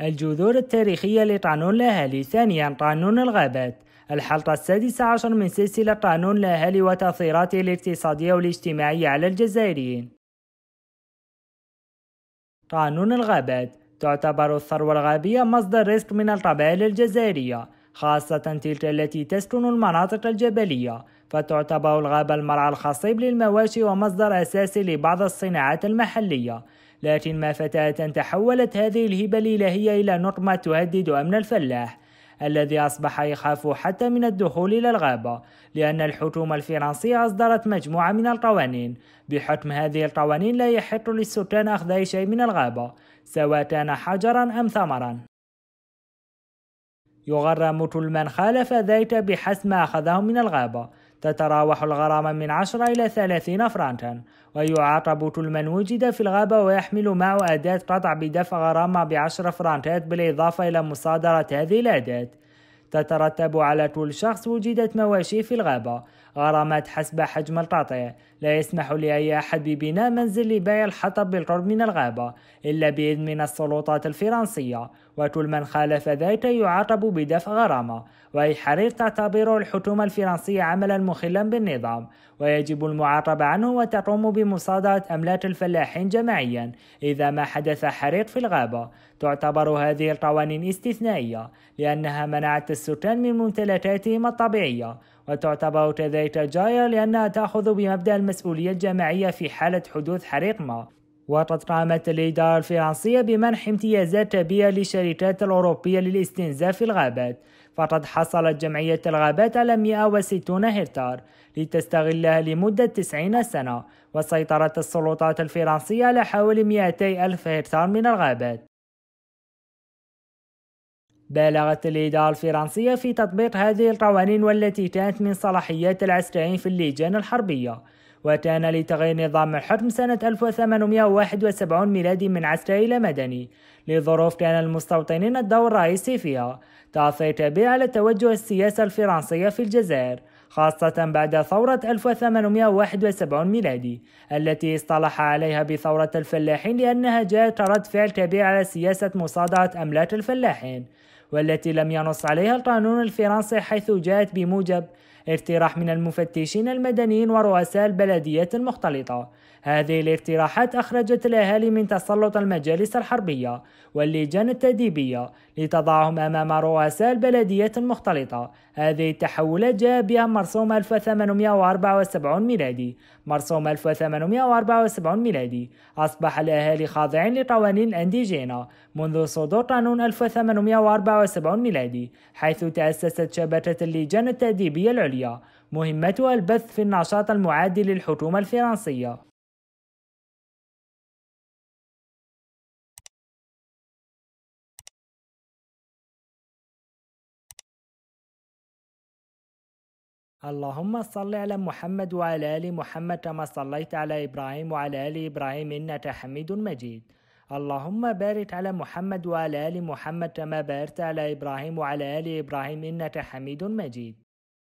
الجذور التاريخية لقانون الأهالي ثانيا قانون الغابات الحلقة السادسة عشر من سلسلة قانون الأهالي وتأثيراته الاقتصادية والاجتماعية على الجزائريين قانون الغابات تعتبر الثروة الغابية مصدر رزق من القبائل الجزائرية خاصة تلك التي تسكن المناطق الجبلية فتعتبر الغابة المرعى الخصيب للمواشي ومصدر أساسي لبعض الصناعات المحلية لكن ما فتاة تحولت هذه الهبة الإلهية إلى نقمة تهدد أمن الفلاح الذي أصبح يخاف حتى من الدخول إلى الغابة لأن الحكومة الفرنسية أصدرت مجموعة من القوانين بحكم هذه القوانين لا يحق للسكان أخذ أي شيء من الغابة سواء كان حجرا أم ثمرا يغرم كل من خالف ذلك بحسب ما أخذه من الغابة تتراوح الغرامة من 10 إلى 30 فرانكا ويعاقب كل من وجد في الغابة ويحمل معه أداة قطع بدفع غرامة ب10 فرانكات بالإضافة إلى مصادرة هذه الأداة تترتب على كل شخص وجدت مواشي في الغابة غرامات حسب حجم القطيع لا يسمح لأي أحد ببناء منزل لبيع الحطب بالقرب من الغابة إلا بإذن من السلطات الفرنسية وكل من خالف ذلك يعاقب بدفع غرامة وأي حريق تعتبره الحكومة الفرنسية عملا مخلا بالنظام ويجب المعاقبة عنه وتقوم بمصادرة أملاك الفلاحين جماعيا إذا ما حدث حريق في الغابة تعتبر هذه القوانين استثنائية لأنها منعت السكان من ممتلكاتهم الطبيعية وتعتبر كذلك جائرة لأنها تأخذ بمبدأ المسؤولية الجماعية في حالة حدوث حريق ما وقد قامت الإدارة الفرنسية بمنح امتيازات كبيرة للشركات الأوروبية للاستنزاف في الغابات فقد حصلت جمعية الغابات على 160 هكتار لتستغلها لمدة 90 سنة وسيطرت السلطات الفرنسية على حوالي 200 ألف هكتار من الغابات بالغت الإدارة الفرنسية في تطبيق هذه القوانين والتي كانت من صلاحيات العسكريين في اللجان الحربية وكان لتغيير نظام الحكم سنة 1871 ميلادي من عسكري إلى مدني لظروف كان المستوطنين الدور الرئيسي فيها تأثير كبير على توجه السياسة الفرنسية في الجزائر خاصة بعد ثورة 1871 ميلادي التي اصطلح عليها بثورة الفلاحين لأنها جاءت رد فعل كبير على سياسة مصادرة أملاك الفلاحين والتي لم ينص عليها القانون الفرنسي حيث جاءت بموجب اقتراح من المفتشين المدنيين ورؤساء البلديات المختلطة هذه الاقتراحات أخرجت الأهالي من تسلط المجالس الحربية واللجان التأديبية لتضعهم أمام رؤساء البلديات المختلطة هذه التحولات جاء بها مرسوم 1874 ميلادي مرسوم 1874 ميلادي أصبح الأهالي خاضعين لقوانين الأنديجينة منذ صدور قانون 1874 ميلادي حيث تأسست شبكة اللجان التأديبية العليا الإيجابية مهمتها البث في النشاط المعادي للحكومة الفرنسية اللهم صل على محمد وعلى آل محمد كما صليت على إبراهيم وعلى آل إبراهيم إنك حميد مجيد اللهم بارك على محمد وعلى آل محمد كما باركت على إبراهيم وعلى آل إبراهيم إنك حميد مجيد